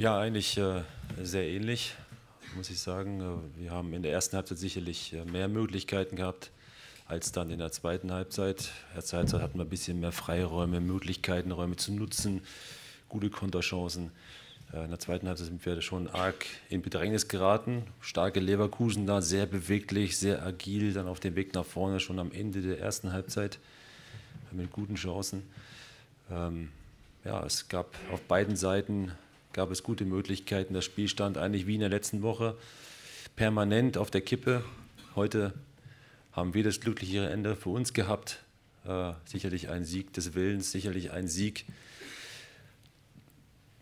Ja, eigentlich äh, sehr ähnlich, muss ich sagen. Äh, wir haben in der ersten Halbzeit sicherlich äh, mehr Möglichkeiten gehabt als dann in der zweiten Halbzeit. Erste Halbzeit hatten wir ein bisschen mehr Freiräume, Möglichkeiten, Räume zu nutzen, gute Konterchancen. Äh, in der zweiten Halbzeit sind wir schon arg in Bedrängnis geraten. Starke Leverkusen da, sehr beweglich, sehr agil, dann auf dem Weg nach vorne, schon am Ende der ersten Halbzeit mit guten Chancen. Ähm, ja, es gab auf beiden Seiten gab es gute Möglichkeiten. Das Spiel stand eigentlich wie in der letzten Woche permanent auf der Kippe. Heute haben wir das glückliche Ende für uns gehabt. Äh, sicherlich ein Sieg des Willens, sicherlich ein Sieg.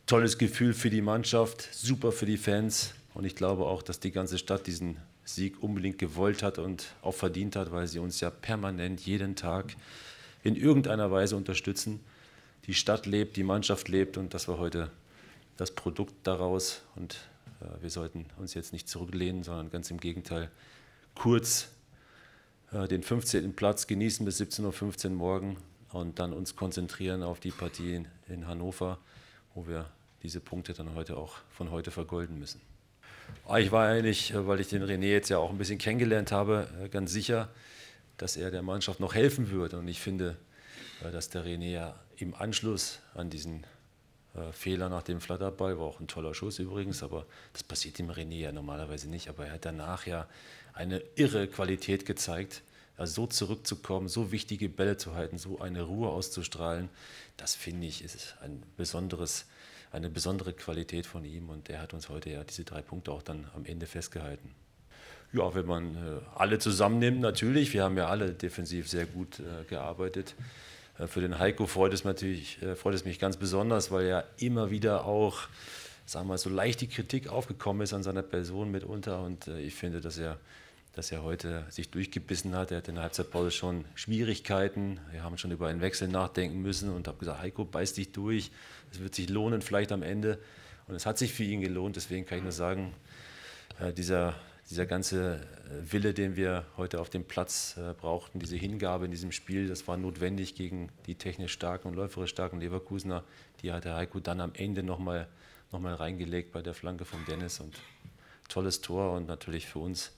Tolles Gefühl für die Mannschaft, super für die Fans. Und ich glaube auch, dass die ganze Stadt diesen Sieg unbedingt gewollt hat und auch verdient hat, weil sie uns ja permanent jeden Tag in irgendeiner Weise unterstützen. Die Stadt lebt, die Mannschaft lebt und das war heute das Produkt daraus. Und äh, wir sollten uns jetzt nicht zurücklehnen, sondern ganz im Gegenteil kurz äh, den 15. Platz genießen bis 17.15 Uhr morgen und dann uns konzentrieren auf die Partie in, in Hannover, wo wir diese Punkte dann heute auch von heute vergolden müssen. Ah, ich war eigentlich, äh, weil ich den René jetzt ja auch ein bisschen kennengelernt habe, äh, ganz sicher, dass er der Mannschaft noch helfen würde. Und ich finde, äh, dass der René ja im Anschluss an diesen äh, Fehler nach dem Flatterball, war auch ein toller Schuss übrigens, aber das passiert dem René ja normalerweise nicht. Aber er hat danach ja eine irre Qualität gezeigt. Also so zurückzukommen, so wichtige Bälle zu halten, so eine Ruhe auszustrahlen, das finde ich ist ein besonderes, eine besondere Qualität von ihm und er hat uns heute ja diese drei Punkte auch dann am Ende festgehalten. Ja, wenn man äh, alle zusammennimmt, natürlich, wir haben ja alle defensiv sehr gut äh, gearbeitet. Äh, für den Heiko freut es, natürlich, äh, freut es mich ganz besonders, weil ja immer wieder auch, sagen wir mal, so leicht die Kritik aufgekommen ist an seiner Person mitunter. Und äh, ich finde, dass er, dass er heute sich durchgebissen hat. Er hatte in der Halbzeitpause schon Schwierigkeiten. Wir haben schon über einen Wechsel nachdenken müssen und habe gesagt, Heiko, beiß dich durch. Es wird sich lohnen, vielleicht am Ende. Und es hat sich für ihn gelohnt. Deswegen kann ich nur sagen, dieser dieser ganze äh, Wille, den wir heute auf dem Platz äh, brauchten, diese Hingabe in diesem Spiel, das war notwendig gegen die technisch starken und läuferisch starken Leverkusener. Die hat der Heiko dann am Ende nochmal noch mal reingelegt bei der Flanke von Dennis. Und tolles Tor und natürlich für uns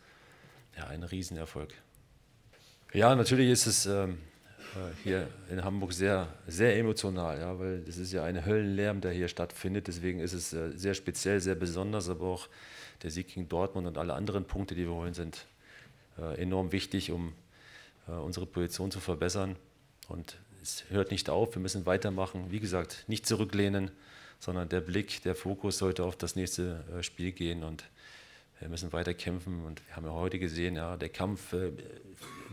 ja, ein Riesenerfolg. Ja, natürlich ist es ähm, äh, hier in Hamburg sehr, sehr emotional, ja, weil das ist ja ein Höllenlärm, der hier stattfindet. Deswegen ist es äh, sehr speziell, sehr besonders, aber auch der Sieg gegen Dortmund und alle anderen Punkte, die wir holen, sind äh, enorm wichtig, um unsere Position zu verbessern. Und es hört nicht auf, wir müssen weitermachen. Wie gesagt, nicht zurücklehnen, sondern der Blick, der Fokus sollte auf das nächste Spiel gehen und wir müssen weiter kämpfen. Und wir haben ja heute gesehen, ja, der Kampf, äh,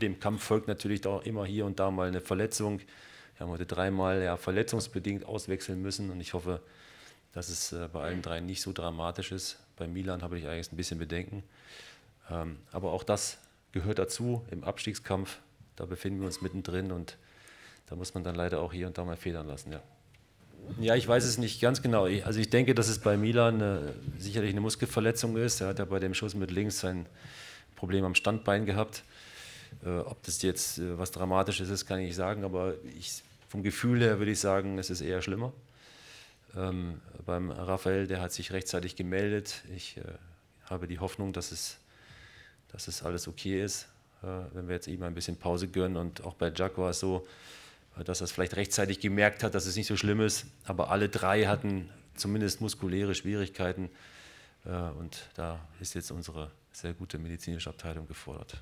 dem Kampf folgt natürlich auch immer hier und da mal eine Verletzung. Wir haben heute dreimal ja, verletzungsbedingt auswechseln müssen und ich hoffe, dass es äh, bei allen drei nicht so dramatisch ist. Bei Milan habe ich eigentlich ein bisschen Bedenken. Ähm, aber auch das gehört dazu im Abstiegskampf. Da befinden wir uns mittendrin und da muss man dann leider auch hier und da mal federn lassen. Ja. Ja, ich weiß es nicht ganz genau. Ich, also ich denke, dass es bei Milan äh, sicherlich eine Muskelverletzung ist. Er hat ja bei dem Schuss mit links sein Problem am Standbein gehabt. Äh, ob das jetzt äh, was Dramatisches ist, kann ich nicht sagen, aber ich, vom Gefühl her würde ich sagen, es ist eher schlimmer. Ähm, beim Raphael, der hat sich rechtzeitig gemeldet. Ich äh, habe die Hoffnung, dass es, dass es alles okay ist, äh, wenn wir jetzt eben ein bisschen Pause gönnen. Und auch bei Jack war es so, dass er es vielleicht rechtzeitig gemerkt hat, dass es nicht so schlimm ist. Aber alle drei hatten zumindest muskuläre Schwierigkeiten. Äh, und da ist jetzt unsere sehr gute medizinische Abteilung gefordert.